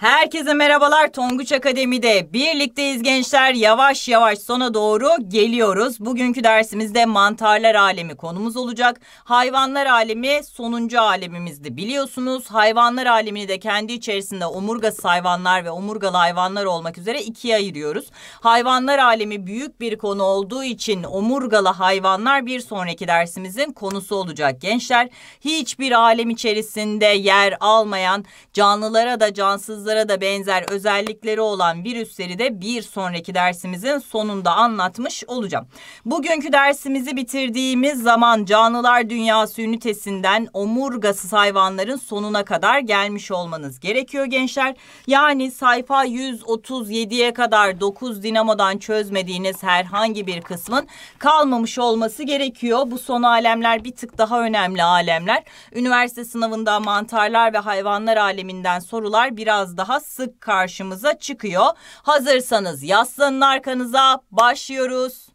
Herkese merhabalar Tonguç Akademi'de birlikteyiz gençler yavaş yavaş sona doğru geliyoruz. Bugünkü dersimizde mantarlar alemi konumuz olacak. Hayvanlar alemi sonuncu alemimizdi biliyorsunuz. Hayvanlar alemini de kendi içerisinde omurgasız hayvanlar ve omurgalı hayvanlar olmak üzere ikiye ayırıyoruz. Hayvanlar alemi büyük bir konu olduğu için omurgalı hayvanlar bir sonraki dersimizin konusu olacak gençler. Hiçbir alem içerisinde yer almayan canlılara da cansız Hastalıklara da benzer özellikleri olan virüsleri de bir sonraki dersimizin sonunda anlatmış olacağım. Bugünkü dersimizi bitirdiğimiz zaman canlılar dünyası ünitesinden omurgasız hayvanların sonuna kadar gelmiş olmanız gerekiyor gençler. Yani sayfa 137'ye kadar 9 dinamodan çözmediğiniz herhangi bir kısmın kalmamış olması gerekiyor. Bu son alemler bir tık daha önemli alemler. Üniversite sınavında mantarlar ve hayvanlar aleminden sorular biraz daha sık karşımıza çıkıyor. Hazırsanız yaslanın arkanıza başlıyoruz.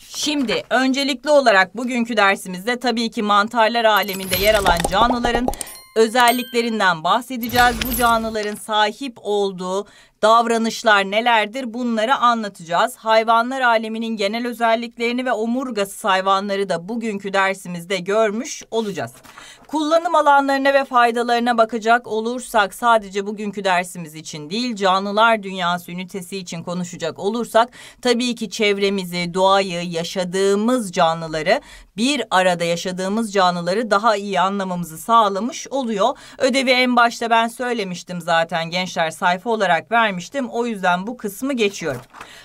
Şimdi öncelikli olarak bugünkü dersimizde tabii ki mantarlar aleminde yer alan canlıların özelliklerinden bahsedeceğiz. Bu canlıların sahip olduğu davranışlar nelerdir bunları anlatacağız. Hayvanlar aleminin genel özelliklerini ve omurgası hayvanları da bugünkü dersimizde görmüş olacağız. Kullanım alanlarına ve faydalarına bakacak olursak sadece bugünkü dersimiz için değil canlılar dünyası ünitesi için konuşacak olursak tabii ki çevremizi, doğayı, yaşadığımız canlıları bir arada yaşadığımız canlıları daha iyi anlamamızı sağlamış oluyor. Ödevi en başta ben söylemiştim zaten gençler sayfa olarak vermiştim vermiştim. O yüzden bu kısmı geçiyorum.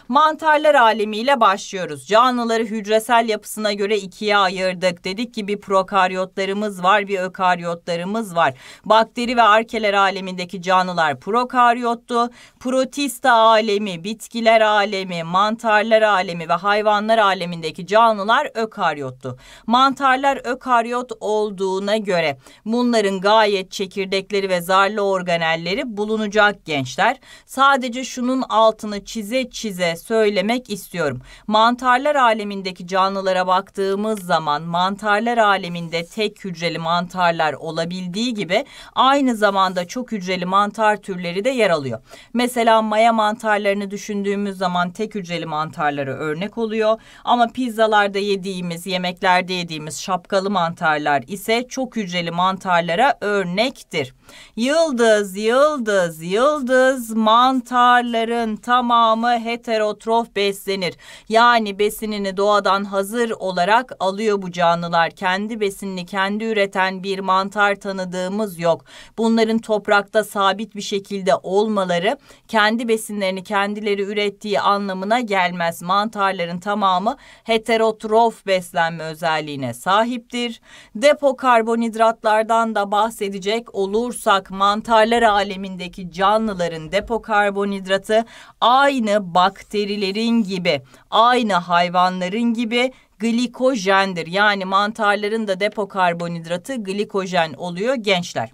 Mantarlar alemiyle başlıyoruz. Canlıları hücresel yapısına göre ikiye ayırdık. Dedik ki bir prokaryotlarımız var, bir ökaryotlarımız var. Bakteri ve arkeler alemindeki canlılar prokaryottu. Protista alemi, bitkiler alemi, mantarlar alemi ve hayvanlar alemindeki canlılar ökaryottu. Mantarlar ökaryot olduğuna göre bunların gayet çekirdekleri ve zarlı organelleri bulunacak gençler. Sadece şunun altını çize çize söylemek istiyorum. Mantarlar alemindeki canlılara baktığımız zaman mantarlar aleminde tek hücreli mantarlar olabildiği gibi aynı zamanda çok hücreli mantar türleri de yer alıyor. Mesela maya mantarlarını düşündüğümüz zaman tek hücreli mantarları örnek oluyor ama pizzalarda yediğimiz, yemeklerde yediğimiz şapkalı mantarlar ise çok hücreli mantarlara örnektir. Yıldız, yıldız, yıldız, mantar mantarların tamamı heterotrof beslenir. Yani besinini doğadan hazır olarak alıyor bu canlılar. Kendi besinini kendi üreten bir mantar tanıdığımız yok. Bunların toprakta sabit bir şekilde olmaları kendi besinlerini kendileri ürettiği anlamına gelmez. Mantarların tamamı heterotrof beslenme özelliğine sahiptir. Depo karbonhidratlardan da bahsedecek olursak mantarlar alemindeki canlıların depo karbonhidratı aynı bakterilerin gibi, aynı hayvanların gibi glikojendir. Yani mantarların da depo karbonhidratı glikojen oluyor gençler.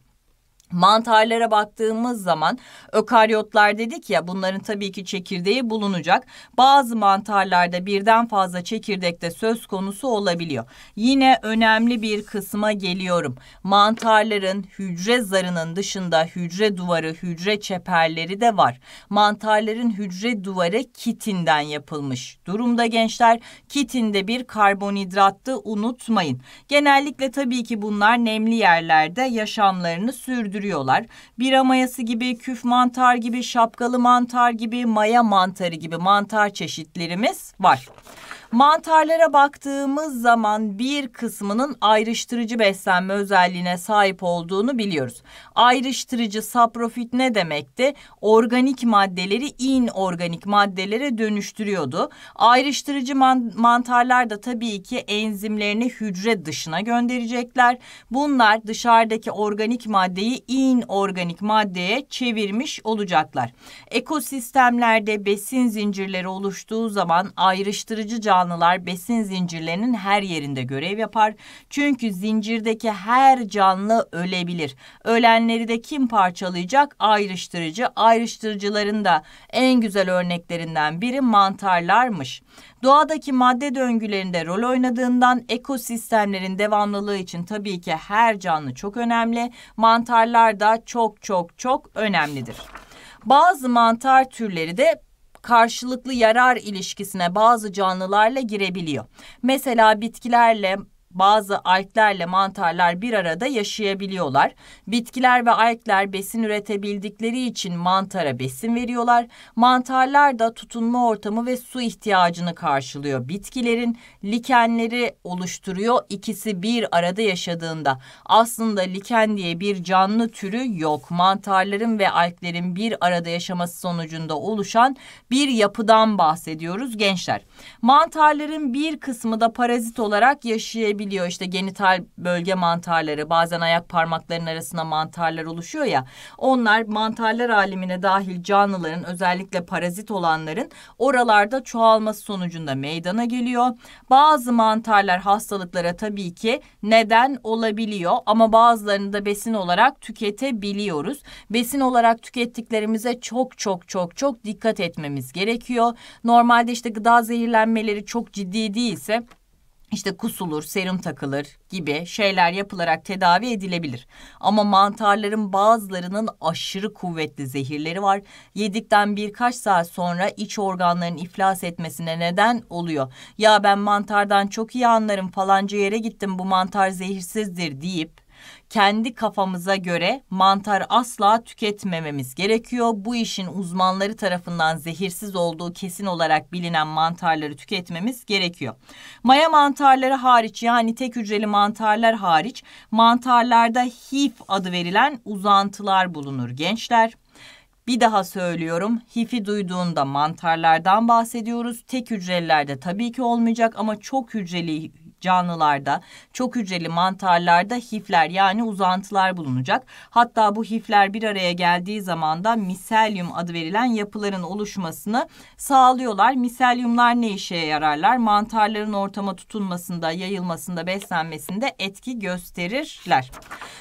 Mantarlara baktığımız zaman ökaryotlar dedik ya bunların tabii ki çekirdeği bulunacak. Bazı mantarlarda birden fazla çekirdekte söz konusu olabiliyor. Yine önemli bir kısma geliyorum. Mantarların hücre zarının dışında hücre duvarı, hücre çeperleri de var. Mantarların hücre duvarı kitinden yapılmış. Durumda gençler kitinde bir karbonhidrattı unutmayın. Genellikle tabii ki bunlar nemli yerlerde yaşamlarını sürdürüyor pişiriyorlar. Bira mayası gibi, küf mantar gibi, şapkalı mantar gibi, maya mantarı gibi mantar çeşitlerimiz var. Mantarlara baktığımız zaman bir kısmının ayrıştırıcı beslenme özelliğine sahip olduğunu biliyoruz. Ayrıştırıcı saprofit ne demekti? Organik maddeleri inorganik maddelere dönüştürüyordu. Ayrıştırıcı man mantarlar da tabii ki enzimlerini hücre dışına gönderecekler. Bunlar dışarıdaki organik maddeyi inorganik maddeye çevirmiş olacaklar. Ekosistemlerde besin zincirleri oluştuğu zaman ayrıştırıcı canlı canlılar besin zincirlerinin her yerinde görev yapar. Çünkü zincirdeki her canlı ölebilir. Ölenleri de kim parçalayacak? Ayrıştırıcı. Ayrıştırıcıların da en güzel örneklerinden biri mantarlarmış. Doğadaki madde döngülerinde rol oynadığından ekosistemlerin devamlılığı için tabii ki her canlı çok önemli. Mantarlar da çok çok çok önemlidir. Bazı mantar türleri de karşılıklı yarar ilişkisine bazı canlılarla girebiliyor. Mesela bitkilerle bazı alklerle mantarlar bir arada yaşayabiliyorlar. Bitkiler ve alkler besin üretebildikleri için mantara besin veriyorlar. Mantarlar da tutunma ortamı ve su ihtiyacını karşılıyor. Bitkilerin likenleri oluşturuyor ikisi bir arada yaşadığında. Aslında liken diye bir canlı türü yok. Mantarların ve alklerin bir arada yaşaması sonucunda oluşan bir yapıdan bahsediyoruz gençler. Mantarların bir kısmı da parazit olarak yaşayabiliyor olabiliyor. İşte genital bölge mantarları, bazen ayak parmaklarının arasında mantarlar oluşuyor ya. Onlar mantarlar alemine dahil canlıların özellikle parazit olanların oralarda çoğalması sonucunda meydana geliyor. Bazı mantarlar hastalıklara tabii ki neden olabiliyor ama bazılarını da besin olarak tüketebiliyoruz. Besin olarak tükettiklerimize çok çok çok çok dikkat etmemiz gerekiyor. Normalde işte gıda zehirlenmeleri çok ciddi değilse işte kusulur, serum takılır gibi şeyler yapılarak tedavi edilebilir. Ama mantarların bazılarının aşırı kuvvetli zehirleri var. Yedikten birkaç saat sonra iç organların iflas etmesine neden oluyor. Ya ben mantardan çok iyi anlarım falanca yere gittim bu mantar zehirsizdir deyip kendi kafamıza göre mantar asla tüketmememiz gerekiyor. Bu işin uzmanları tarafından zehirsiz olduğu kesin olarak bilinen mantarları tüketmemiz gerekiyor. Maya mantarları hariç yani tek hücreli mantarlar hariç mantarlarda HIF adı verilen uzantılar bulunur gençler. Bir daha söylüyorum. HIF'i duyduğunda mantarlardan bahsediyoruz. Tek hücrelilerde tabii ki olmayacak ama çok hücreli canlılarda, çok hücreli mantarlarda hifler yani uzantılar bulunacak. Hatta bu hifler bir araya geldiği zaman da miselyum adı verilen yapıların oluşmasını sağlıyorlar. Miselyumlar ne işe yararlar? Mantarların ortama tutunmasında, yayılmasında, beslenmesinde etki gösterirler.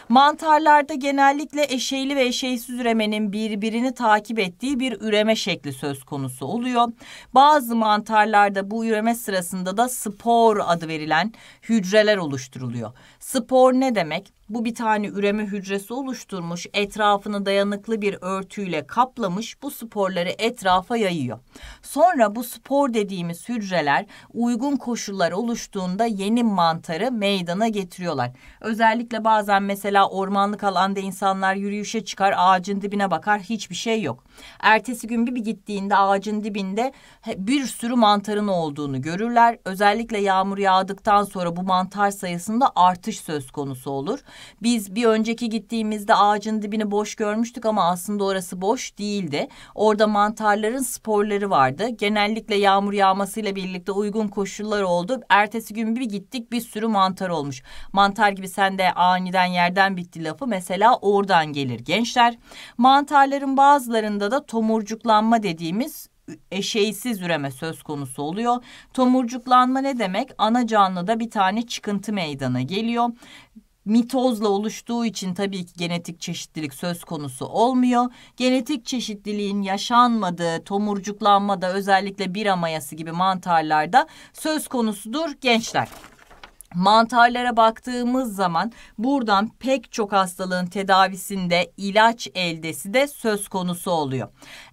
Mantarlarda genellikle eşeyli ve eşeysiz üremenin birbirini takip ettiği bir üreme şekli söz konusu oluyor. Bazı mantarlarda bu üreme sırasında da spor adı verilen hücreler oluşturuluyor. Spor ne demek? bu bir tane üreme hücresi oluşturmuş, etrafını dayanıklı bir örtüyle kaplamış, bu sporları etrafa yayıyor. Sonra bu spor dediğimiz hücreler uygun koşullar oluştuğunda yeni mantarı meydana getiriyorlar. Özellikle bazen mesela ormanlık alanda insanlar yürüyüşe çıkar, ağacın dibine bakar, hiçbir şey yok. Ertesi gün bir gittiğinde ağacın dibinde bir sürü mantarın olduğunu görürler. Özellikle yağmur yağdıktan sonra bu mantar sayısında artış söz konusu olur. Biz bir önceki gittiğimizde ağacın dibini boş görmüştük ama aslında orası boş değildi. Orada mantarların sporları vardı. Genellikle yağmur yağmasıyla birlikte uygun koşullar oldu. Ertesi gün bir gittik bir sürü mantar olmuş. Mantar gibi sen de aniden yerden bitti lafı mesela oradan gelir gençler. Mantarların bazılarında da tomurcuklanma dediğimiz eşeğsiz üreme söz konusu oluyor. Tomurcuklanma ne demek? Ana canlıda bir tane çıkıntı meydana geliyor mitozla oluştuğu için tabii ki genetik çeşitlilik söz konusu olmuyor. Genetik çeşitliliğin yaşanmadığı tomurcuklanma da özellikle bira mayası gibi mantarlarda söz konusudur gençler. Mantarlara baktığımız zaman buradan pek çok hastalığın tedavisinde ilaç eldesi de söz konusu oluyor.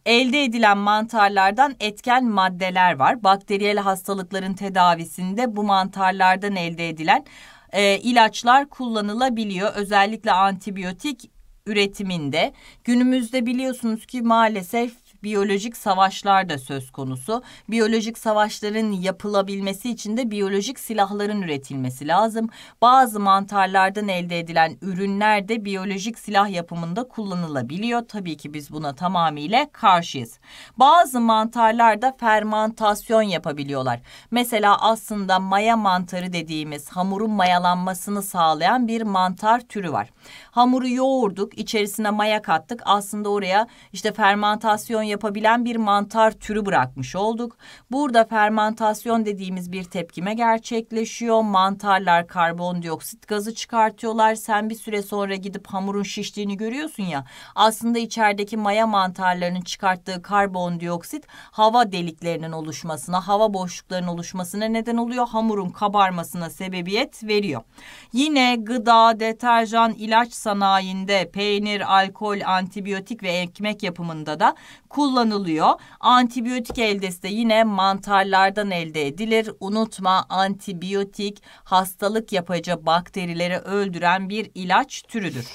Elde edilen mantarlardan etken maddeler var. Bakteriyel hastalıkların tedavisinde bu mantarlardan elde edilen e, ilaçlar kullanılabiliyor. Özellikle antibiyotik üretiminde günümüzde biliyorsunuz ki maalesef biyolojik savaşlar da söz konusu. Biyolojik savaşların yapılabilmesi için de biyolojik silahların üretilmesi lazım. Bazı mantarlardan elde edilen ürünler de biyolojik silah yapımında kullanılabiliyor. Tabii ki biz buna tamamıyla karşıyız. Bazı mantarlar da fermantasyon yapabiliyorlar. Mesela aslında maya mantarı dediğimiz hamurun mayalanmasını sağlayan bir mantar türü var. Hamuru yoğurduk, içerisine maya kattık. Aslında oraya işte fermantasyon yapabilen bir mantar türü bırakmış olduk. Burada fermentasyon dediğimiz bir tepkime gerçekleşiyor. Mantarlar karbondioksit gazı çıkartıyorlar. Sen bir süre sonra gidip hamurun şiştiğini görüyorsun ya. Aslında içerideki maya mantarlarının çıkarttığı karbondioksit hava deliklerinin oluşmasına, hava boşluklarının oluşmasına neden oluyor. Hamurun kabarmasına sebebiyet veriyor. Yine gıda, deterjan, ilaç sanayinde peynir, alkol, antibiyotik ve ekmek yapımında da kullanılıyor. Antibiyotik eldesi de yine mantarlardan elde edilir. Unutma antibiyotik hastalık yapıcı bakterileri öldüren bir ilaç türüdür.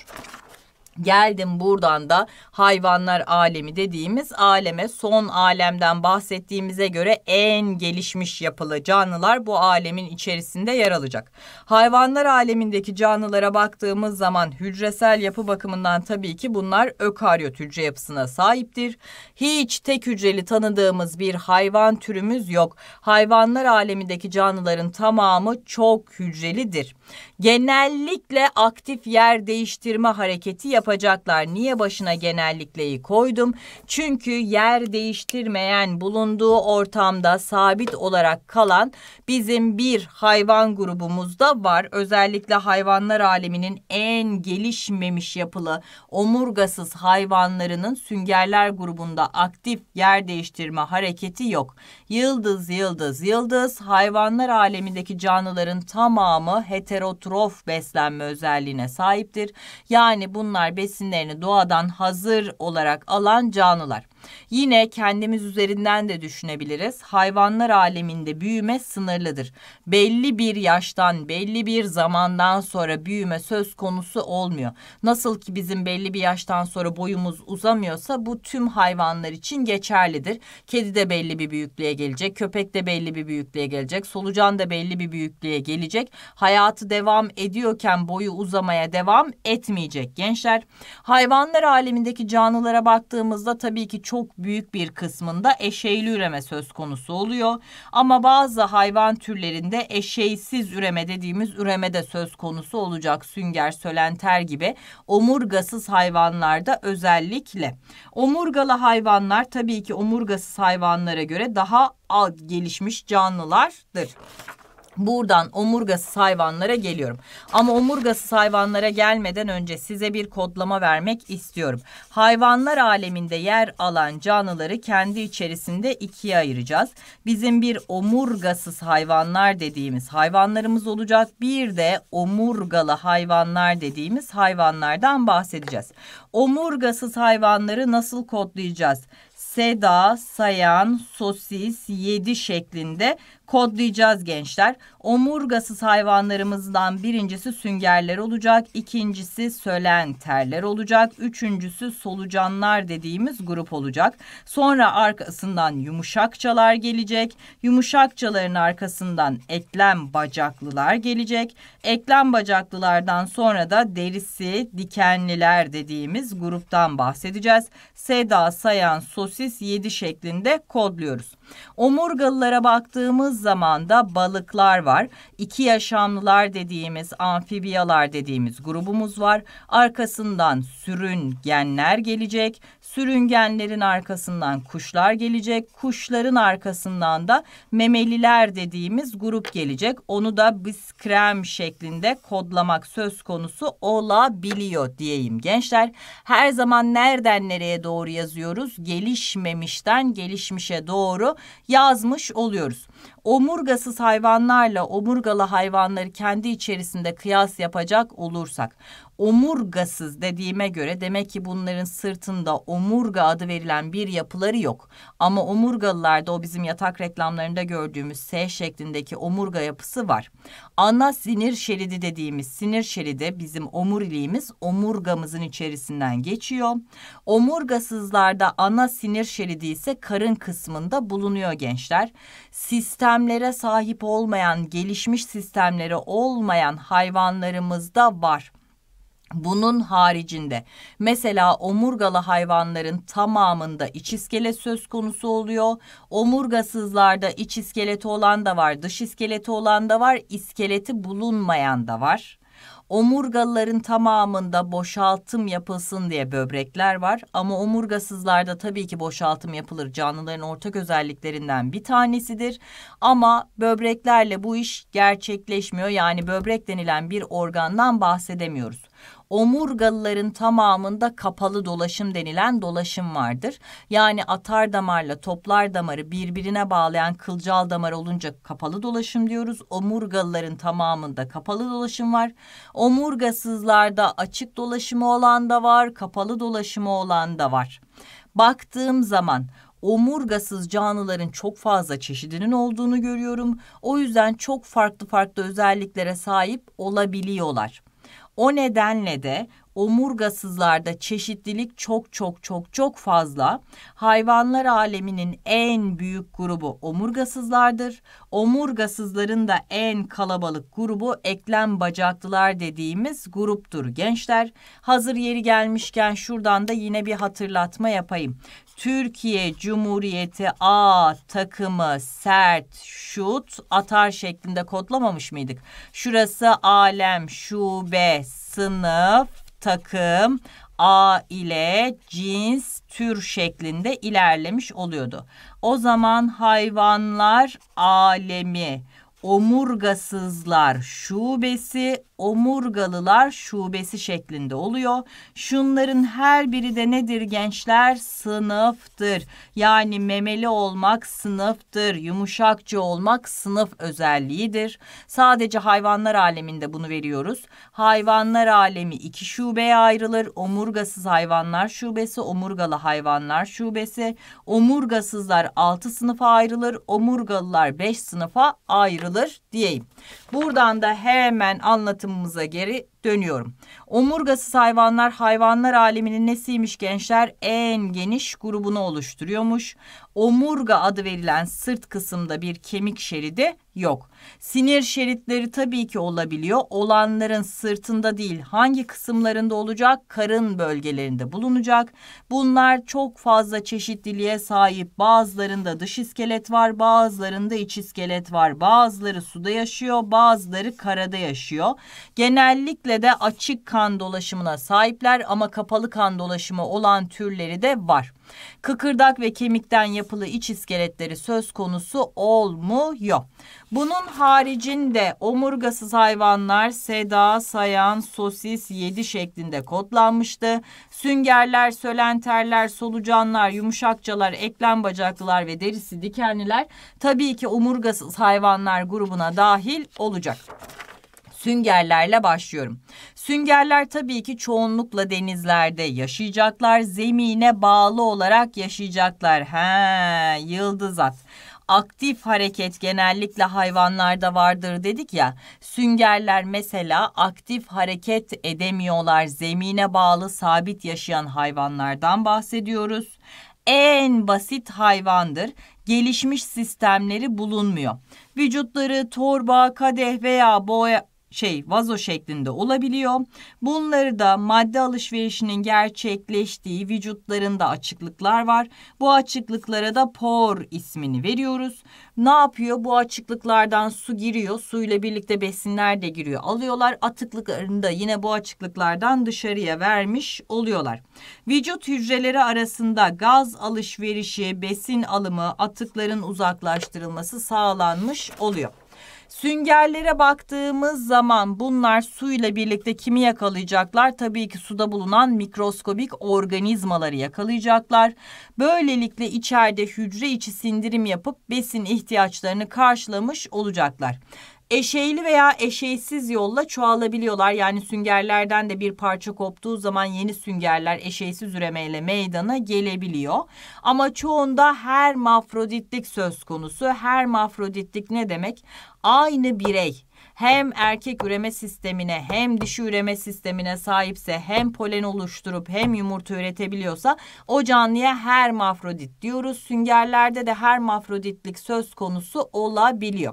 Geldim buradan da hayvanlar alemi dediğimiz aleme son alemden bahsettiğimize göre en gelişmiş yapılı canlılar bu alemin içerisinde yer alacak. Hayvanlar alemindeki canlılara baktığımız zaman hücresel yapı bakımından tabii ki bunlar ökaryot hücre yapısına sahiptir. Hiç tek hücreli tanıdığımız bir hayvan türümüz yok. Hayvanlar alemindeki canlıların tamamı çok hücrelidir. Genellikle aktif yer değiştirme hareketi yapılmaktadır yapacaklar. Niye başına genellikleyi koydum? Çünkü yer değiştirmeyen bulunduğu ortamda sabit olarak kalan bizim bir hayvan grubumuzda var. Özellikle hayvanlar aleminin en gelişmemiş yapılı omurgasız hayvanlarının süngerler grubunda aktif yer değiştirme hareketi yok. Yıldız yıldız yıldız hayvanlar alemindeki canlıların tamamı heterotrof beslenme özelliğine sahiptir. Yani bunlar besinlerini doğadan hazır olarak alan canlılar. Yine kendimiz üzerinden de düşünebiliriz. Hayvanlar aleminde büyüme sınırlıdır. Belli bir yaştan, belli bir zamandan sonra büyüme söz konusu olmuyor. Nasıl ki bizim belli bir yaştan sonra boyumuz uzamıyorsa bu tüm hayvanlar için geçerlidir. Kedi de belli bir büyüklüğe gelecek, köpek de belli bir büyüklüğe gelecek, solucan da belli bir büyüklüğe gelecek. Hayatı devam ediyorken boyu uzamaya devam etmeyecek gençler. Hayvanlar alemindeki canlılara baktığımızda tabii ki çok çok büyük bir kısmında eşeğli üreme söz konusu oluyor. Ama bazı hayvan türlerinde eşeysiz üreme dediğimiz üreme de söz konusu olacak. Sünger, sölenter gibi omurgasız hayvanlarda özellikle. Omurgalı hayvanlar tabii ki omurgasız hayvanlara göre daha alt gelişmiş canlılardır. Buradan omurgasız hayvanlara geliyorum. Ama omurgasız hayvanlara gelmeden önce size bir kodlama vermek istiyorum. Hayvanlar aleminde yer alan canlıları kendi içerisinde ikiye ayıracağız. Bizim bir omurgasız hayvanlar dediğimiz hayvanlarımız olacak. Bir de omurgalı hayvanlar dediğimiz hayvanlardan bahsedeceğiz. Omurgasız hayvanları nasıl kodlayacağız? seda, sayan, sosis, yedi şeklinde kodlayacağız gençler. Omurgasız hayvanlarımızdan birincisi süngerler olacak, ikincisi sölen terler olacak, üçüncüsü solucanlar dediğimiz grup olacak. Sonra arkasından yumuşakçalar gelecek. Yumuşakçaların arkasından eklem bacaklılar gelecek. Eklem bacaklılardan sonra da derisi dikenliler dediğimiz gruptan bahsedeceğiz. Seda, sayan, sosis, yedi şeklinde kodluyoruz. Omurgalılara baktığımız baktığımız zaman da balıklar var. İki yaşamlılar dediğimiz amfibiyalar dediğimiz grubumuz var. Arkasından sürüngenler gelecek. Sürüngenlerin arkasından kuşlar gelecek. Kuşların arkasından da memeliler dediğimiz grup gelecek. Onu da biz krem şeklinde kodlamak söz konusu olabiliyor diyeyim gençler. Her zaman nereden nereye doğru yazıyoruz? Gelişmemişten gelişmişe doğru yazmış oluyoruz. Omurgasız hayvanlarla omurgalı hayvanları kendi içerisinde kıyas yapacak olursak omurgasız dediğime göre demek ki bunların sırtında omurga adı verilen bir yapıları yok. Ama omurgalılarda o bizim yatak reklamlarında gördüğümüz S şeklindeki omurga yapısı var. Ana sinir şeridi dediğimiz sinir şeridi bizim omuriliğimiz omurgamızın içerisinden geçiyor. Omurgasızlarda ana sinir şeridi ise karın kısmında bulunuyor gençler. Sistemlere sahip olmayan, gelişmiş sistemlere olmayan hayvanlarımızda var. Bunun haricinde mesela omurgalı hayvanların tamamında iç iskelet söz konusu oluyor. Omurgasızlarda iç iskeleti olan da var, dış iskeleti olan da var, iskeleti bulunmayan da var. Omurgalıların tamamında boşaltım yapılsın diye böbrekler var ama omurgasızlarda tabii ki boşaltım yapılır. Canlıların ortak özelliklerinden bir tanesidir. Ama böbreklerle bu iş gerçekleşmiyor. Yani böbrek denilen bir organdan bahsedemiyoruz omurgalıların tamamında kapalı dolaşım denilen dolaşım vardır. Yani atar damarla toplar damarı birbirine bağlayan kılcal damar olunca kapalı dolaşım diyoruz. Omurgalıların tamamında kapalı dolaşım var. Omurgasızlarda açık dolaşımı olan da var, kapalı dolaşımı olan da var. Baktığım zaman omurgasız canlıların çok fazla çeşidinin olduğunu görüyorum. O yüzden çok farklı farklı özelliklere sahip olabiliyorlar. O nedenle de omurgasızlarda çeşitlilik çok çok çok çok fazla. Hayvanlar aleminin en büyük grubu omurgasızlardır. Omurgasızların da en kalabalık grubu eklem bacaklılar dediğimiz gruptur gençler. Hazır yeri gelmişken şuradan da yine bir hatırlatma yapayım. Türkiye Cumhuriyeti A takımı sert şut atar şeklinde kodlamamış mıydık? Şurası alem şube sınıf takım A ile cins tür şeklinde ilerlemiş oluyordu. O zaman hayvanlar alemi omurgasızlar şubesi Omurgalılar Şubesi şeklinde oluyor. Şunların her biri de nedir gençler? Sınıftır. Yani memeli olmak sınıftır. Yumuşakçı olmak sınıf özelliğidir. Sadece hayvanlar aleminde bunu veriyoruz. Hayvanlar alemi iki şubeye ayrılır. Omurgasız hayvanlar şubesi, omurgalı hayvanlar şubesi. Omurgasızlar altı sınıfa ayrılır. Omurgalılar beş sınıfa ayrılır diyeyim. Buradan da hemen anlatım anlatımımıza geri dönüyorum. Omurgasız hayvanlar hayvanlar aleminin nesiymiş gençler? En geniş grubunu oluşturuyormuş. Omurga adı verilen sırt kısımda bir kemik şeridi yok. Sinir şeritleri tabii ki olabiliyor. Olanların sırtında değil hangi kısımlarında olacak? Karın bölgelerinde bulunacak. Bunlar çok fazla çeşitliliğe sahip. Bazılarında dış iskelet var, bazılarında iç iskelet var. Bazıları suda yaşıyor, bazıları karada yaşıyor. Genellikle de açık kan dolaşımına sahipler ama kapalı kan dolaşımı olan türleri de var. Kıkırdak ve kemikten yapılı iç iskeletleri söz konusu olmuyor. Bunun haricinde omurgasız hayvanlar seda, sayan, sosis, yedi şeklinde kodlanmıştı. Süngerler, sölenterler, solucanlar, yumuşakçalar, eklem bacaklılar ve derisi dikenliler tabii ki omurgasız hayvanlar grubuna dahil olacak. Süngerlerle başlıyorum. Süngerler tabii ki çoğunlukla denizlerde yaşayacaklar. Zemine bağlı olarak yaşayacaklar. He, yıldız at aktif hareket genellikle hayvanlarda vardır dedik ya. Süngerler mesela aktif hareket edemiyorlar. Zemine bağlı sabit yaşayan hayvanlardan bahsediyoruz. En basit hayvandır. Gelişmiş sistemleri bulunmuyor. Vücutları torba, kadeh veya boya şey vazo şeklinde olabiliyor. Bunları da madde alışverişinin gerçekleştiği vücutlarında açıklıklar var. Bu açıklıklara da por ismini veriyoruz. Ne yapıyor? Bu açıklıklardan su giriyor. Suyla birlikte besinler de giriyor. Alıyorlar atıklıklarını da yine bu açıklıklardan dışarıya vermiş oluyorlar. Vücut hücreleri arasında gaz alışverişi, besin alımı, atıkların uzaklaştırılması sağlanmış oluyor. Süngerlere baktığımız zaman bunlar suyla birlikte kimi yakalayacaklar? Tabii ki suda bulunan mikroskobik organizmaları yakalayacaklar. Böylelikle içeride hücre içi sindirim yapıp besin ihtiyaçlarını karşılamış olacaklar eşeğli veya eşeğsiz yolla çoğalabiliyorlar. Yani süngerlerden de bir parça koptuğu zaman yeni süngerler eşeğsiz üremeyle meydana gelebiliyor. Ama çoğunda her mafroditlik söz konusu. Her mafroditlik ne demek? Aynı birey hem erkek üreme sistemine hem dişi üreme sistemine sahipse hem polen oluşturup hem yumurta üretebiliyorsa o canlıya hermafrodit diyoruz. Süngerlerde de hermafroditlik söz konusu olabiliyor.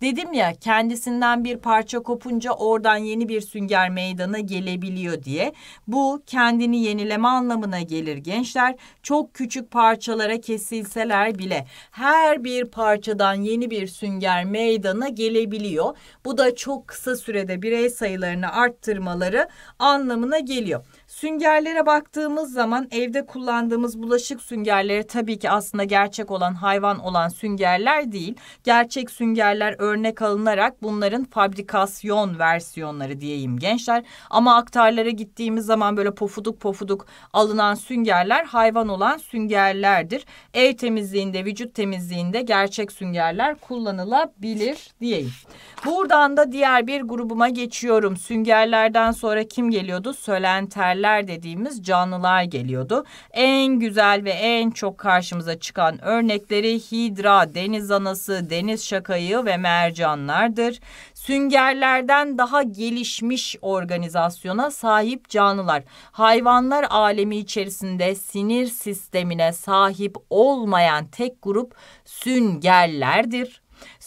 Dedim ya kendisinden bir parça kopunca oradan yeni bir sünger meydana gelebiliyor diye. Bu kendini yenileme anlamına gelir gençler. Çok küçük parçalara kesilseler bile her bir parçadan yeni bir sünger meydana gelebiliyor. Bu da da çok kısa sürede birey sayılarını arttırmaları anlamına geliyor. Süngerlere baktığımız zaman evde kullandığımız bulaşık süngerleri tabii ki aslında gerçek olan hayvan olan süngerler değil. Gerçek süngerler örnek alınarak bunların fabrikasyon versiyonları diyeyim gençler. Ama aktarlara gittiğimiz zaman böyle pofuduk pofuduk alınan süngerler hayvan olan süngerlerdir. Ev temizliğinde, vücut temizliğinde gerçek süngerler kullanılabilir diyeyim. Buradan da diğer bir grubuma geçiyorum. Süngerlerden sonra kim geliyordu? Sölenterler faktörler dediğimiz canlılar geliyordu. En güzel ve en çok karşımıza çıkan örnekleri hidra, deniz anası, deniz şakayı ve mercanlardır. Süngerlerden daha gelişmiş organizasyona sahip canlılar, hayvanlar alemi içerisinde sinir sistemine sahip olmayan tek grup süngerlerdir.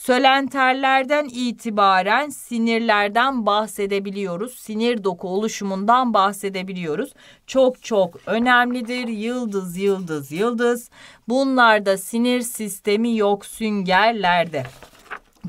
Sölenterlerden itibaren sinirlerden bahsedebiliyoruz. Sinir doku oluşumundan bahsedebiliyoruz. Çok çok önemlidir. Yıldız, yıldız, yıldız. Bunlarda sinir sistemi yok süngerlerde.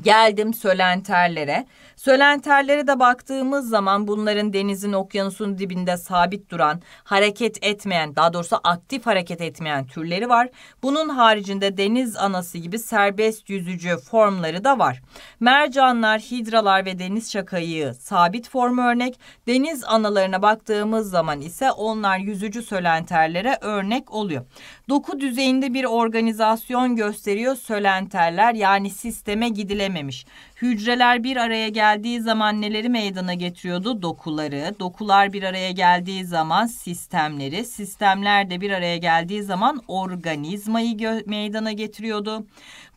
Geldim sölenterlere. Sölenterlere de baktığımız zaman bunların denizin okyanusun dibinde sabit duran, hareket etmeyen, daha doğrusu aktif hareket etmeyen türleri var. Bunun haricinde deniz anası gibi serbest yüzücü formları da var. Mercanlar, hidralar ve deniz çakayı sabit form örnek. Deniz analarına baktığımız zaman ise onlar yüzücü sölenterlere örnek oluyor. Doku düzeyinde bir organizasyon gösteriyor sölenterler yani sisteme gidilememiş. Hücreler bir araya geldiği zaman neleri meydana getiriyordu? Dokuları. Dokular bir araya geldiği zaman sistemleri. Sistemler de bir araya geldiği zaman organizmayı meydana getiriyordu.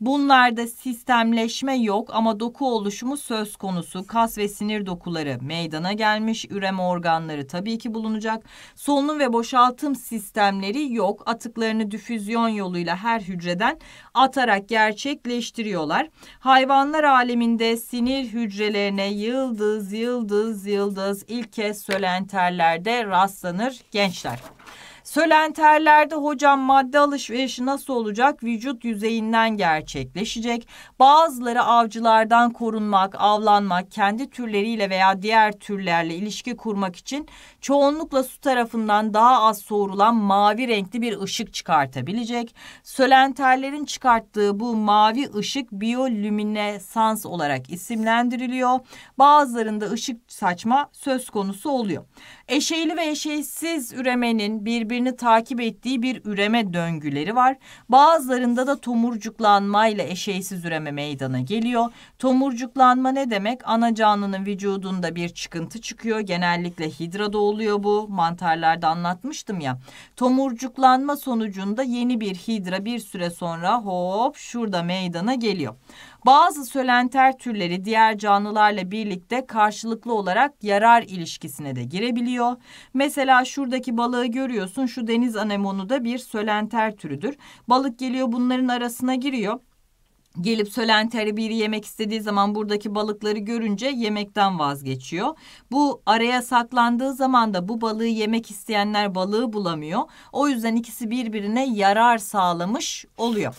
Bunlarda sistemleşme yok ama doku oluşumu söz konusu. Kas ve sinir dokuları meydana gelmiş. Üreme organları tabii ki bulunacak. Solunum ve boşaltım sistemleri yok. Atıklarını difüzyon yoluyla her hücreden atarak gerçekleştiriyorlar. Hayvanlar aleminde içinde sinir hücrelerine yıldız yıldız yıldız ilk kez sölenterlerde rastlanır gençler. Sölenterlerde hocam madde alışverişi nasıl olacak? Vücut yüzeyinden gerçekleşecek. Bazıları avcılardan korunmak, avlanmak, kendi türleriyle veya diğer türlerle ilişki kurmak için çoğunlukla su tarafından daha az soğurulan mavi renkli bir ışık çıkartabilecek. Sölenterlerin çıkarttığı bu mavi ışık biyolüminesans olarak isimlendiriliyor. Bazılarında ışık saçma söz konusu oluyor. Eşeğli ve eşeğsiz üremenin birbirini takip ettiği bir üreme döngüleri var. Bazılarında da tomurcuklanma ile eşeğsiz üreme meydana geliyor. Tomurcuklanma ne demek? Ana canlının vücudunda bir çıkıntı çıkıyor. Genellikle hidrada oluyor bu. Mantarlarda anlatmıştım ya. Tomurcuklanma sonucunda yeni bir hidra bir süre sonra hop şurada meydana geliyor. Bazı sölenter türleri diğer canlılarla birlikte karşılıklı olarak yarar ilişkisine de girebiliyor. Mesela şuradaki balığı görüyorsun. Şu deniz anemonu da bir sölenter türüdür. Balık geliyor bunların arasına giriyor gelip sölenteri biri yemek istediği zaman buradaki balıkları görünce yemekten vazgeçiyor. Bu araya saklandığı zaman da bu balığı yemek isteyenler balığı bulamıyor. O yüzden ikisi birbirine yarar sağlamış oluyor.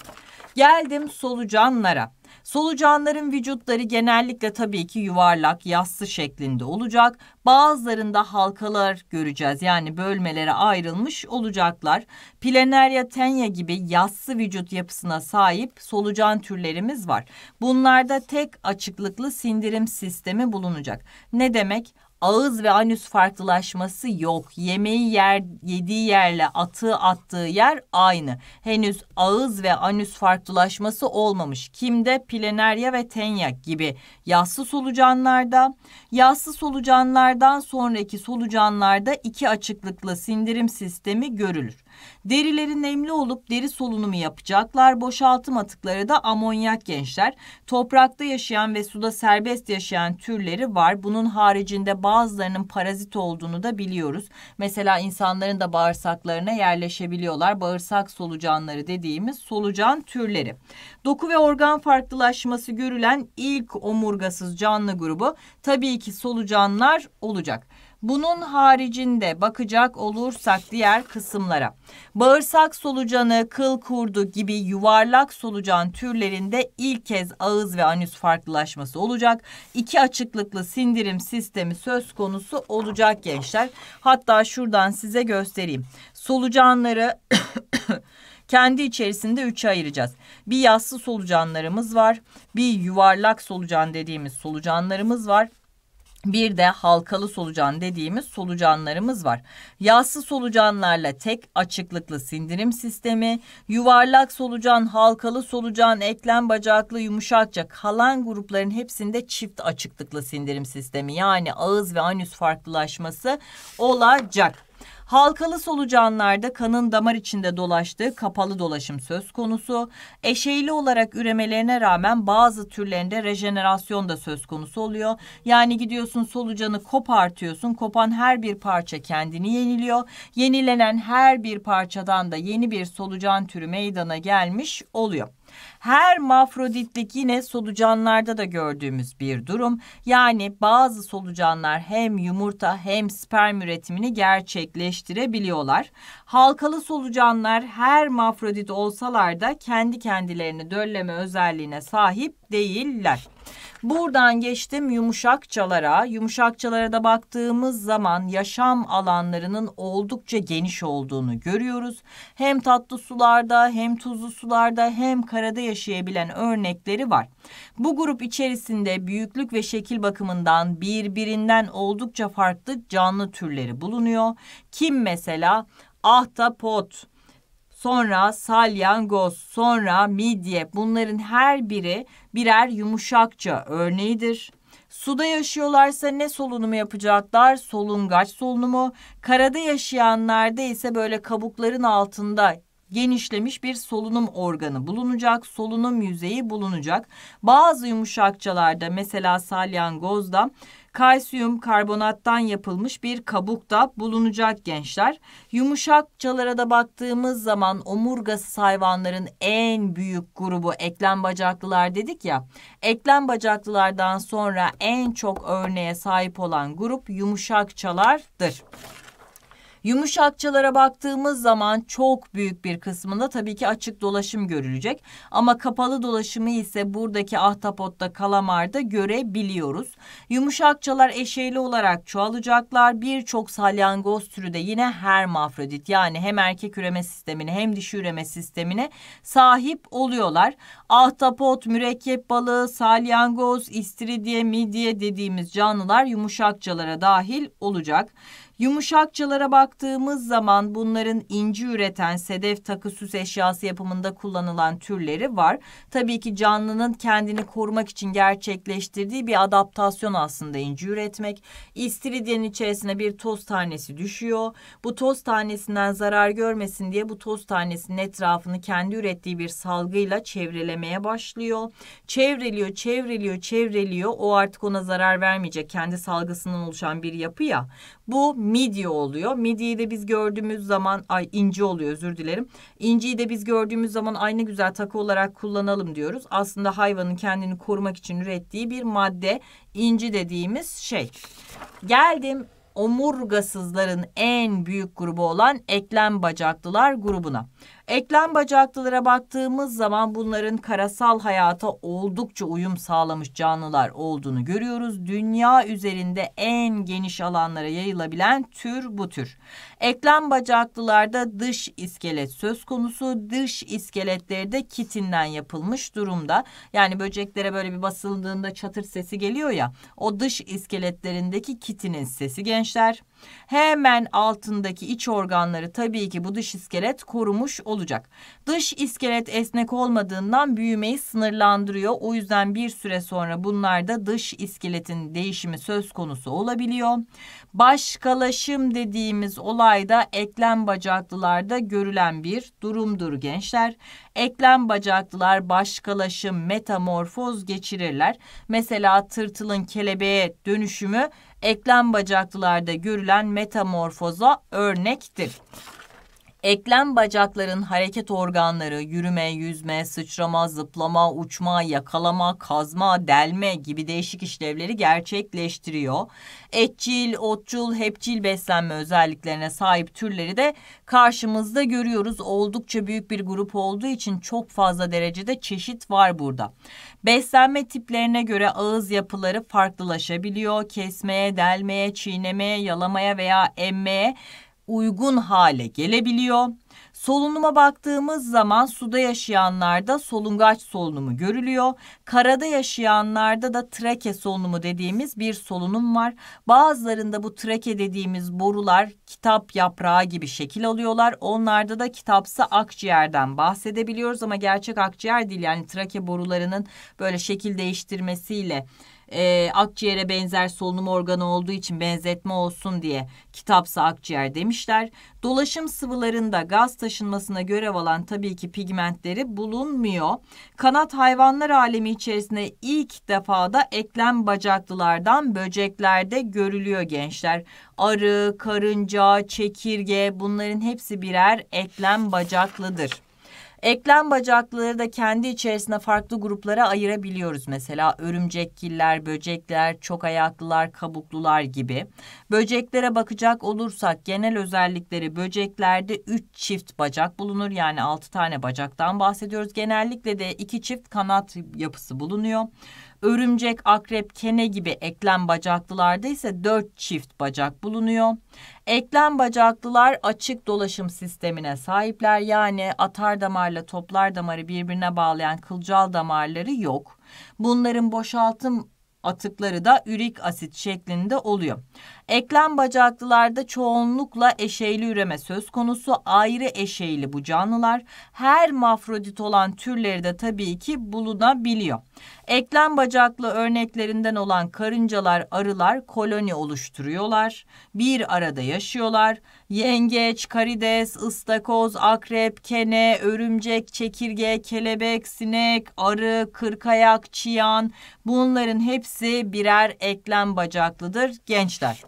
Geldim solucanlara. Solucanların vücutları genellikle tabii ki yuvarlak, yassı şeklinde olacak. Bazılarında halkalar göreceğiz. Yani bölmelere ayrılmış olacaklar. Planaria tenya gibi yassı vücut yapısına sahip solucan türlerimiz var. Bunlarda tek açıklıklı sindirim sistemi bulunacak. Ne demek? ağız ve anüs farklılaşması yok. Yemeği yer, yediği yerle atığı attığı yer aynı. Henüz ağız ve anüs farklılaşması olmamış. Kimde? Pilenerya ve tenyak gibi yassı solucanlarda. Yassı solucanlardan sonraki solucanlarda iki açıklıklı sindirim sistemi görülür. Derileri nemli olup deri solunumu yapacaklar. Boşaltım atıkları da amonyak gençler. Toprakta yaşayan ve suda serbest yaşayan türleri var. Bunun haricinde bazılarının parazit olduğunu da biliyoruz. Mesela insanların da bağırsaklarına yerleşebiliyorlar. Bağırsak solucanları dediğimiz solucan türleri. Doku ve organ farklılaşması görülen ilk omurgasız canlı grubu tabii ki solucanlar olacak. Bunun haricinde bakacak olursak diğer kısımlara. Bağırsak solucanı, kıl kurdu gibi yuvarlak solucan türlerinde ilk kez ağız ve anüs farklılaşması olacak. İki açıklıklı sindirim sistemi söz konusu olacak gençler. Hatta şuradan size göstereyim. Solucanları kendi içerisinde üçe ayıracağız. Bir yassı solucanlarımız var. Bir yuvarlak solucan dediğimiz solucanlarımız var. Bir de halkalı solucan dediğimiz solucanlarımız var. Yassı solucanlarla tek açıklıklı sindirim sistemi, yuvarlak solucan, halkalı solucan, eklem bacaklı, yumuşakça kalan grupların hepsinde çift açıklıklı sindirim sistemi yani ağız ve anüs farklılaşması olacak. Halkalı solucanlarda kanın damar içinde dolaştığı kapalı dolaşım söz konusu. Eşeyli olarak üremelerine rağmen bazı türlerinde rejenerasyon da söz konusu oluyor. Yani gidiyorsun solucanı kopartıyorsun. Kopan her bir parça kendini yeniliyor. Yenilenen her bir parçadan da yeni bir solucan türü meydana gelmiş oluyor. Her mafroditlik yine solucanlarda da gördüğümüz bir durum. Yani bazı solucanlar hem yumurta hem sperm üretimini gerçekleştirebiliyorlar. Halkalı solucanlar her mafrodit olsalar da kendi kendilerini dölleme özelliğine sahip değiller. Buradan geçtim yumuşakçalara. Yumuşakçalara da baktığımız zaman yaşam alanlarının oldukça geniş olduğunu görüyoruz. Hem tatlı sularda hem tuzlu sularda hem karada yaşayabilen örnekleri var. Bu grup içerisinde büyüklük ve şekil bakımından birbirinden oldukça farklı canlı türleri bulunuyor. Kim mesela ahtapot, sonra salyangoz, sonra midye bunların her biri birer yumuşakça örneğidir. Suda yaşıyorlarsa ne solunumu yapacaklar? Solungaç solunumu. Karada yaşayanlarda ise böyle kabukların altında genişlemiş bir solunum organı bulunacak, solunum yüzeyi bulunacak. Bazı yumuşakçalarda mesela salyangozda kalsiyum karbonattan yapılmış bir kabuk da bulunacak gençler. Yumuşakçalara da baktığımız zaman omurgası hayvanların en büyük grubu eklem bacaklılar dedik ya. Eklem bacaklılardan sonra en çok örneğe sahip olan grup yumuşakçalardır. Yumuşakçalara baktığımız zaman çok büyük bir kısmında tabii ki açık dolaşım görülecek. Ama kapalı dolaşımı ise buradaki ahtapotta kalamarda görebiliyoruz. Yumuşakçalar eşeğli olarak çoğalacaklar. Birçok salyangoz türü de yine hermafrodit yani hem erkek üreme sistemine hem dişi üreme sistemine sahip oluyorlar. Ahtapot, mürekkep balığı, salyangoz, istiridye, midye dediğimiz canlılar yumuşakçalara dahil olacak. Yumuşakçalara baktığımız zaman bunların inci üreten sedef takı süs eşyası yapımında kullanılan türleri var. Tabii ki canlının kendini korumak için gerçekleştirdiği bir adaptasyon aslında inci üretmek. İstiridyenin içerisine bir toz tanesi düşüyor. Bu toz tanesinden zarar görmesin diye bu toz tanesinin etrafını kendi ürettiği bir salgıyla çevrelemeye başlıyor. Çevreliyor, çevreliyor, çevreliyor. O artık ona zarar vermeyecek. Kendi salgısından oluşan bir yapı ya. Bu midye oluyor. Midyeyi de biz gördüğümüz zaman ay inci oluyor özür dilerim. İnciyi de biz gördüğümüz zaman aynı güzel takı olarak kullanalım diyoruz. Aslında hayvanın kendini korumak için ürettiği bir madde inci dediğimiz şey. Geldim omurgasızların en büyük grubu olan eklem bacaklılar grubuna. Eklem bacaklılara baktığımız zaman bunların karasal hayata oldukça uyum sağlamış canlılar olduğunu görüyoruz. Dünya üzerinde en geniş alanlara yayılabilen tür bu tür. Eklem bacaklılarda dış iskelet söz konusu. Dış iskeletleri de kitinden yapılmış durumda. Yani böceklere böyle bir basıldığında çatır sesi geliyor ya. O dış iskeletlerindeki kitinin sesi gençler. Hemen altındaki iç organları tabii ki bu dış iskelet korumuş olacak. Dış iskelet esnek olmadığından büyümeyi sınırlandırıyor. O yüzden bir süre sonra bunlarda dış iskeletin değişimi söz konusu olabiliyor başkalaşım dediğimiz olayda eklem bacaklılarda görülen bir durumdur gençler. Eklem bacaklılar başkalaşım, metamorfoz geçirirler. Mesela tırtılın kelebeğe dönüşümü eklem bacaklılarda görülen metamorfoza örnektir. Eklem bacakların hareket organları yürüme, yüzme, sıçrama, zıplama, uçma, yakalama, kazma, delme gibi değişik işlevleri gerçekleştiriyor. Etçil, otçul, hepçil beslenme özelliklerine sahip türleri de karşımızda görüyoruz. Oldukça büyük bir grup olduğu için çok fazla derecede çeşit var burada. Beslenme tiplerine göre ağız yapıları farklılaşabiliyor. Kesmeye, delmeye, çiğnemeye, yalamaya veya emmeye uygun hale gelebiliyor. Solunuma baktığımız zaman suda yaşayanlarda solungaç solunumu görülüyor. Karada yaşayanlarda da trake solunumu dediğimiz bir solunum var. Bazılarında bu trake dediğimiz borular kitap yaprağı gibi şekil alıyorlar. Onlarda da kitapsı akciğerden bahsedebiliyoruz ama gerçek akciğer değil yani trake borularının böyle şekil değiştirmesiyle e, akciğere benzer solunum organı olduğu için benzetme olsun diye kitapsa akciğer demişler. Dolaşım sıvılarında gaz taşınmasına görev alan tabii ki pigmentleri bulunmuyor. Kanat hayvanlar alemi içerisinde ilk defa da eklem bacaklılardan böceklerde görülüyor gençler. Arı, karınca, çekirge bunların hepsi birer eklem bacaklıdır. Eklem bacakları da kendi içerisinde farklı gruplara ayırabiliyoruz. Mesela örümcekkiller, böcekler, çok ayaklılar, kabuklular gibi. Böceklere bakacak olursak genel özellikleri böceklerde 3 çift bacak bulunur. Yani 6 tane bacaktan bahsediyoruz. Genellikle de 2 çift kanat yapısı bulunuyor. Örümcek, akrep, kene gibi eklem bacaklılarda ise dört çift bacak bulunuyor. Eklem bacaklılar açık dolaşım sistemine sahipler. Yani atar damarla toplar damarı birbirine bağlayan kılcal damarları yok. Bunların boşaltım atıkları da ürik asit şeklinde oluyor. Eklem bacaklılarda çoğunlukla eşeyli üreme söz konusu. Ayrı eşeyli bu canlılar. Her mafrodit olan türleri de tabii ki bulunabiliyor. Eklem bacaklı örneklerinden olan karıncalar, arılar koloni oluşturuyorlar. Bir arada yaşıyorlar. Yengeç, karides, ıstakoz, akrep, kene, örümcek, çekirge, kelebek, sinek, arı, kırkayak, çiyan bunların hepsi birer eklem bacaklıdır gençler.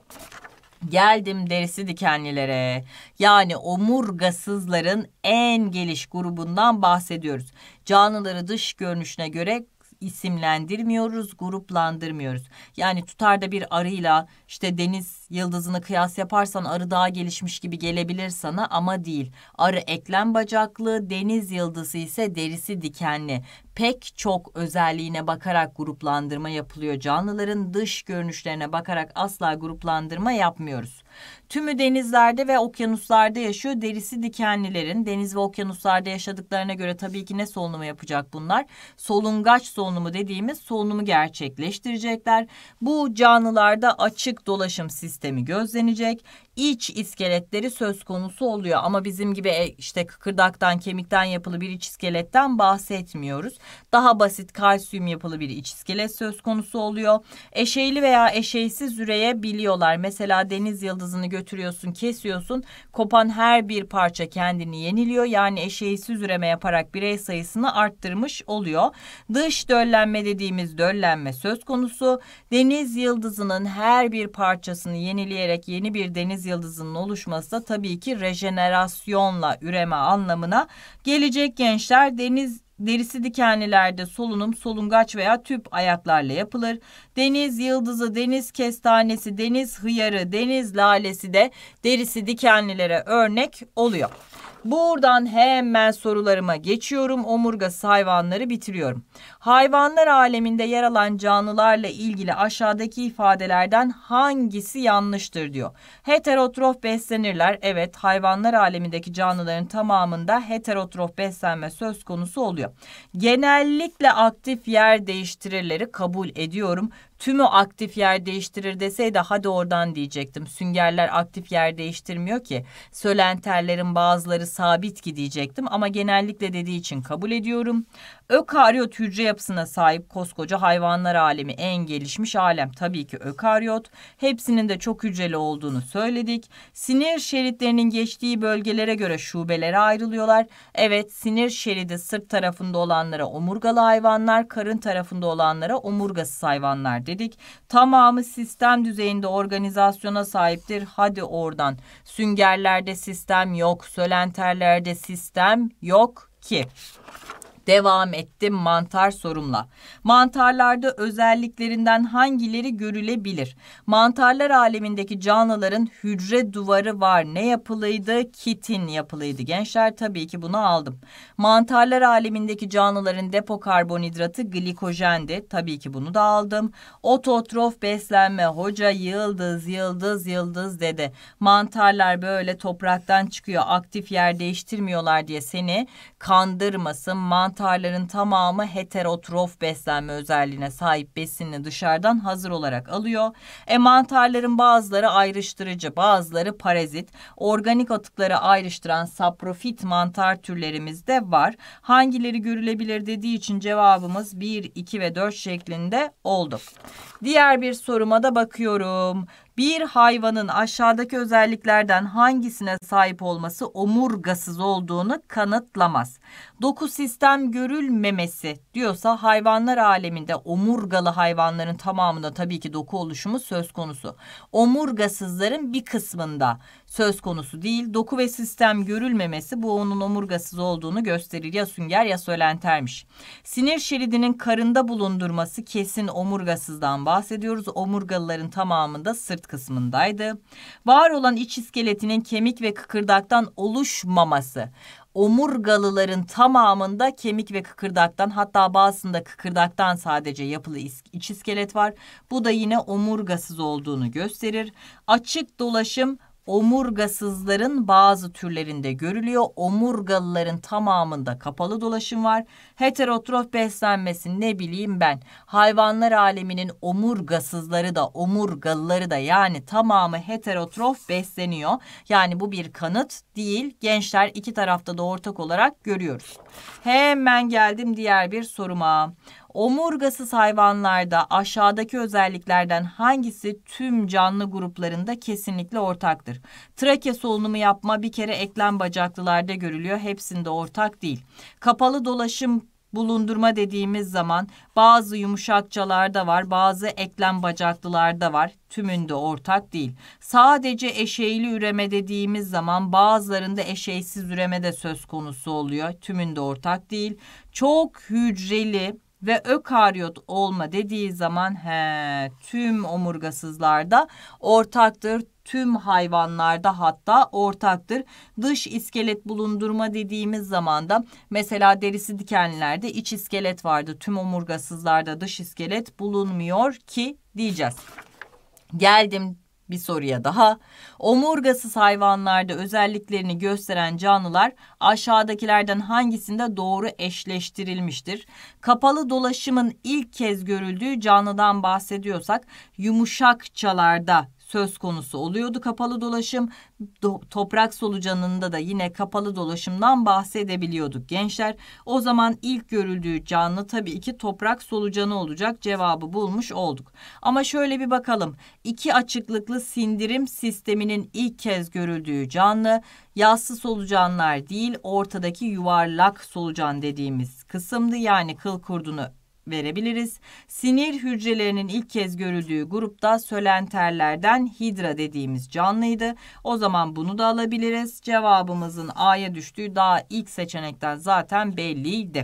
Geldim derisi dikenlilere. Yani omurgasızların en geliş grubundan bahsediyoruz. Canlıları dış görünüşüne göre isimlendirmiyoruz, gruplandırmıyoruz. Yani tutarda bir arıyla işte deniz yıldızını kıyas yaparsan arı daha gelişmiş gibi gelebilir sana ama değil. Arı eklem bacaklı, deniz yıldızı ise derisi dikenli. Pek çok özelliğine bakarak gruplandırma yapılıyor. Canlıların dış görünüşlerine bakarak asla gruplandırma yapmıyoruz. Tümü denizlerde ve okyanuslarda yaşıyor. Derisi dikenlilerin deniz ve okyanuslarda yaşadıklarına göre tabii ki ne solunumu yapacak bunlar? Solungaç solunumu dediğimiz solunumu gerçekleştirecekler. Bu canlılarda açık dolaşım sistemi sistemi gözlenecek iç iskeletleri söz konusu oluyor. Ama bizim gibi e, işte kıkırdaktan, kemikten yapılı bir iç iskeletten bahsetmiyoruz. Daha basit kalsiyum yapılı bir iç iskelet söz konusu oluyor. Eşeyli veya eşeysiz üreyebiliyorlar. Mesela deniz yıldızını götürüyorsun, kesiyorsun. Kopan her bir parça kendini yeniliyor. Yani eşeysiz üreme yaparak birey sayısını arttırmış oluyor. Dış döllenme dediğimiz döllenme söz konusu. Deniz yıldızının her bir parçasını yenileyerek yeni bir deniz yıldızının oluşması da tabii ki rejenerasyonla üreme anlamına gelecek gençler deniz Derisi dikenlilerde solunum, solungaç veya tüp ayaklarla yapılır. Deniz yıldızı, deniz kestanesi, deniz hıyarı, deniz lalesi de derisi dikenlilere örnek oluyor. Buradan hemen sorularıma geçiyorum. omurga hayvanları bitiriyorum. Hayvanlar aleminde yer alan canlılarla ilgili aşağıdaki ifadelerden hangisi yanlıştır diyor. Heterotrof beslenirler. Evet hayvanlar alemindeki canlıların tamamında heterotrof beslenme söz konusu oluyor. Genellikle aktif yer değiştirirleri kabul ediyorum tümü aktif yer değiştirir deseydi hadi oradan diyecektim. Süngerler aktif yer değiştirmiyor ki. Sölenterlerin bazıları sabit ki diyecektim ama genellikle dediği için kabul ediyorum. Ökaryot hücre yapısına sahip koskoca hayvanlar alemi en gelişmiş alem tabii ki ökaryot. Hepsinin de çok hücreli olduğunu söyledik. Sinir şeritlerinin geçtiği bölgelere göre şubelere ayrılıyorlar. Evet sinir şeridi sırt tarafında olanlara omurgalı hayvanlar, karın tarafında olanlara omurgasız hayvanlar dedik. Tamamı sistem düzeyinde organizasyona sahiptir. Hadi oradan. Süngerlerde sistem yok, sölenterlerde sistem yok ki devam ettim mantar sorumla. Mantarlarda özelliklerinden hangileri görülebilir? Mantarlar alemindeki canlıların hücre duvarı var. Ne yapılıydı? Kitin yapılıydı. Gençler tabii ki bunu aldım. Mantarlar alemindeki canlıların depo karbonhidratı glikojendi. Tabii ki bunu da aldım. Ototrof beslenme. Hoca yıldız yıldız yıldız dedi. Mantarlar böyle topraktan çıkıyor. Aktif yer değiştirmiyorlar diye seni kandırmasın. Mantarların tamamı heterotrof beslenme özelliğine sahip besinini dışarıdan hazır olarak alıyor. E mantarların bazıları ayrıştırıcı, bazıları parazit. Organik atıkları ayrıştıran saprofit mantar türlerimiz de var. Hangileri görülebilir dediği için cevabımız 1, 2 ve 4 şeklinde oldu. Diğer bir soruma da bakıyorum bir hayvanın aşağıdaki özelliklerden hangisine sahip olması omurgasız olduğunu kanıtlamaz. Doku sistem görülmemesi diyorsa hayvanlar aleminde omurgalı hayvanların tamamında tabii ki doku oluşumu söz konusu. Omurgasızların bir kısmında söz konusu değil. Doku ve sistem görülmemesi bu onun omurgasız olduğunu gösterir. Ya sünger ya sölentermiş. Sinir şeridinin karında bulundurması kesin omurgasızdan bahsediyoruz. Omurgalıların tamamında sırt kısmındaydı. Var olan iç iskeletinin kemik ve kıkırdaktan oluşmaması omurgalıların tamamında kemik ve kıkırdaktan hatta bazısında kıkırdaktan sadece yapılı iç iskelet var. Bu da yine omurgasız olduğunu gösterir. Açık dolaşım omurgasızların bazı türlerinde görülüyor. Omurgalıların tamamında kapalı dolaşım var. Heterotrof beslenmesi ne bileyim ben. Hayvanlar aleminin omurgasızları da omurgalıları da yani tamamı heterotrof besleniyor. Yani bu bir kanıt değil. Gençler iki tarafta da ortak olarak görüyoruz. Hemen geldim diğer bir soruma. Omurgasız hayvanlarda aşağıdaki özelliklerden hangisi tüm canlı gruplarında kesinlikle ortaktır? Trakya solunumu yapma bir kere eklem bacaklılarda görülüyor. Hepsinde ortak değil. Kapalı dolaşım bulundurma dediğimiz zaman bazı yumuşakçalarda var, bazı eklem bacaklılarda var. Tümünde ortak değil. Sadece eşeğli üreme dediğimiz zaman bazılarında eşeğsiz üreme de söz konusu oluyor. Tümünde ortak değil. Çok hücreli ve ökaryot olma dediği zaman he tüm omurgasızlarda ortaktır. Tüm hayvanlarda hatta ortaktır. Dış iskelet bulundurma dediğimiz zaman da mesela derisi dikenlerde iç iskelet vardı. Tüm omurgasızlarda dış iskelet bulunmuyor ki diyeceğiz. Geldim bir soruya daha. Omurgasız hayvanlarda özelliklerini gösteren canlılar aşağıdakilerden hangisinde doğru eşleştirilmiştir? Kapalı dolaşımın ilk kez görüldüğü canlıdan bahsediyorsak yumuşakçalarda söz konusu oluyordu. Kapalı dolaşım do, toprak solucanında da yine kapalı dolaşımdan bahsedebiliyorduk gençler. O zaman ilk görüldüğü canlı tabii ki toprak solucanı olacak cevabı bulmuş olduk. Ama şöyle bir bakalım. İki açıklıklı sindirim sisteminin ilk kez görüldüğü canlı yassı solucanlar değil ortadaki yuvarlak solucan dediğimiz kısımdı. Yani kıl kurdunu verebiliriz. Sinir hücrelerinin ilk kez görüldüğü grupta sölenterlerden hidra dediğimiz canlıydı. O zaman bunu da alabiliriz. Cevabımızın A'ya düştüğü daha ilk seçenekten zaten belliydi.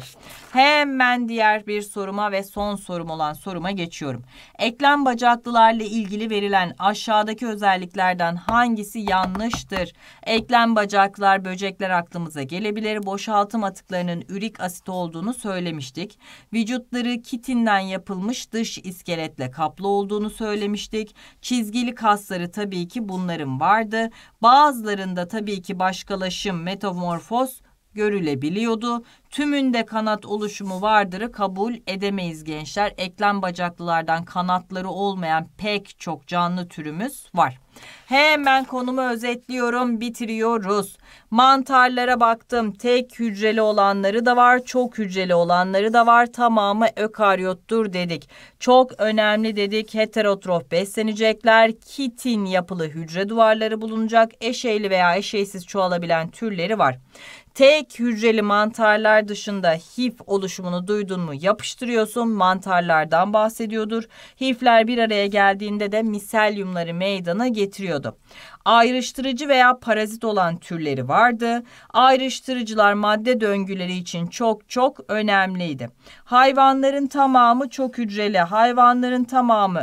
Hemen diğer bir soruma ve son sorum olan soruma geçiyorum. Eklem bacaklılarla ilgili verilen aşağıdaki özelliklerden hangisi yanlıştır? Eklem bacaklar, böcekler aklımıza gelebilir. Boşaltım atıklarının ürik asit olduğunu söylemiştik. Vücutları kasları kitinden yapılmış dış iskeletle kaplı olduğunu söylemiştik. Çizgili kasları tabii ki bunların vardı. Bazılarında tabii ki başkalaşım, metamorfoz görülebiliyordu. Tümünde kanat oluşumu vardırı kabul edemeyiz gençler. Eklem bacaklılardan kanatları olmayan pek çok canlı türümüz var. Hemen konumu özetliyorum, bitiriyoruz. Mantarlara baktım. Tek hücreli olanları da var, çok hücreli olanları da var. Tamamı ökaryottur dedik. Çok önemli dedik. Heterotrof beslenecekler. Kitin yapılı hücre duvarları bulunacak. Eşeyli veya eşeysiz çoğalabilen türleri var. Tek hücreli mantarlar dışında HIF oluşumunu duydun mu yapıştırıyorsun mantarlardan bahsediyordur. HIF'ler bir araya geldiğinde de miselyumları meydana getiriyordu. Ayrıştırıcı veya parazit olan türleri vardı. Ayrıştırıcılar madde döngüleri için çok çok önemliydi. Hayvanların tamamı çok hücreli, hayvanların tamamı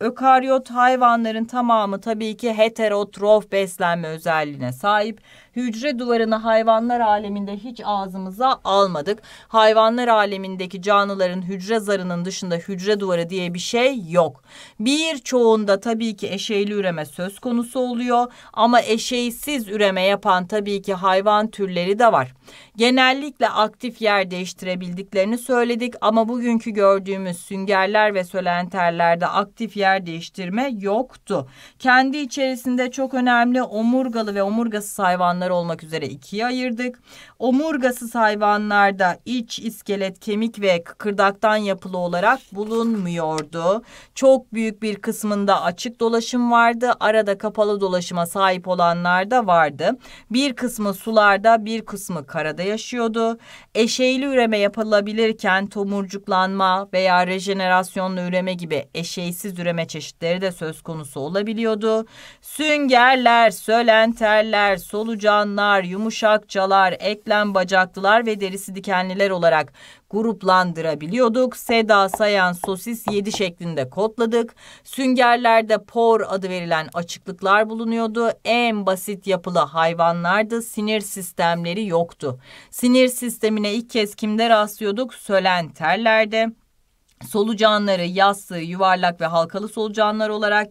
ökaryot, hayvanların tamamı tabii ki heterotrof beslenme özelliğine sahip. Hücre duvarını hayvanlar aleminde hiç ağzımıza almadık. Hayvanlar alemindeki canlıların hücre zarının dışında hücre duvarı diye bir şey yok. Birçoğunda tabii ki eşeyli üreme söz konusu oluyor ama eşeysiz üreme yapan tabii ki hayvan türleri de var. Genellikle aktif yer değiştirebildiklerini söyledik ama bugünkü gördüğümüz süngerler ve sölenterlerde aktif yer değiştirme yoktu. Kendi içerisinde çok önemli omurgalı ve omurgasız hayvanlar hayvanlar olmak üzere ikiye ayırdık. Omurgasız hayvanlarda iç iskelet, kemik ve kıkırdaktan yapılı olarak bulunmuyordu. Çok büyük bir kısmında açık dolaşım vardı. Arada kapalı dolaşıma sahip olanlar da vardı. Bir kısmı sularda, bir kısmı karada yaşıyordu. Eşeyli üreme yapılabilirken tomurcuklanma veya rejenerasyonlu üreme gibi eşeysiz üreme çeşitleri de söz konusu olabiliyordu. Süngerler, sölenterler, solucan Canlar, yumuşakçalar, eklem bacaklılar ve derisi dikenliler olarak gruplandırabiliyorduk. Seda, sayan, sosis, yedi şeklinde kodladık. Süngerlerde por adı verilen açıklıklar bulunuyordu. En basit yapılı hayvanlardı. sinir sistemleri yoktu. Sinir sistemine ilk kez kimde rastlıyorduk? Sölenterlerde solucanları yassı, yuvarlak ve halkalı solucanlar olarak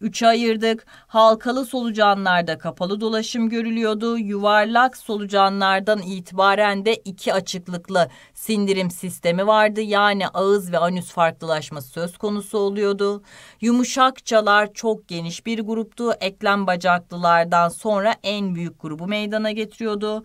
Üçe ayırdık. Halkalı solucanlarda kapalı dolaşım görülüyordu. Yuvarlak solucanlardan itibaren de iki açıklıklı sindirim sistemi vardı. Yani ağız ve anüs farklılaşması söz konusu oluyordu. Yumuşakçalar çok geniş bir gruptu. Eklem bacaklılardan sonra en büyük grubu meydana getiriyordu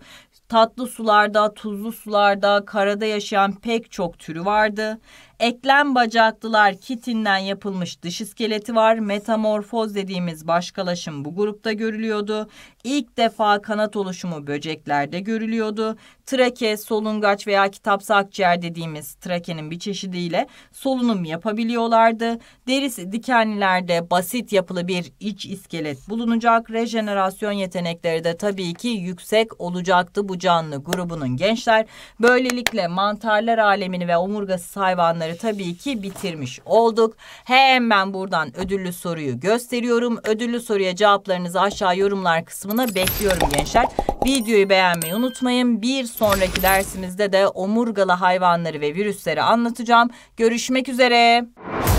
tatlı sularda, tuzlu sularda, karada yaşayan pek çok türü vardı. Eklem bacaklılar kitinden yapılmış dış iskeleti var. Metamorfoz dediğimiz başkalaşım bu grupta görülüyordu. İlk defa kanat oluşumu böceklerde görülüyordu. Trake, solungaç veya kitapsı akciğer dediğimiz trakenin bir çeşidiyle solunum yapabiliyorlardı. Derisi dikenlilerde basit yapılı bir iç iskelet bulunacak. Rejenerasyon yetenekleri de tabii ki yüksek olacaktı bu canlı grubunun gençler. Böylelikle mantarlar alemini ve omurgası hayvanları soruları tabii ki bitirmiş olduk. Hemen buradan ödüllü soruyu gösteriyorum. Ödüllü soruya cevaplarınızı aşağı yorumlar kısmına bekliyorum gençler. Videoyu beğenmeyi unutmayın. Bir sonraki dersimizde de omurgalı hayvanları ve virüsleri anlatacağım. Görüşmek üzere.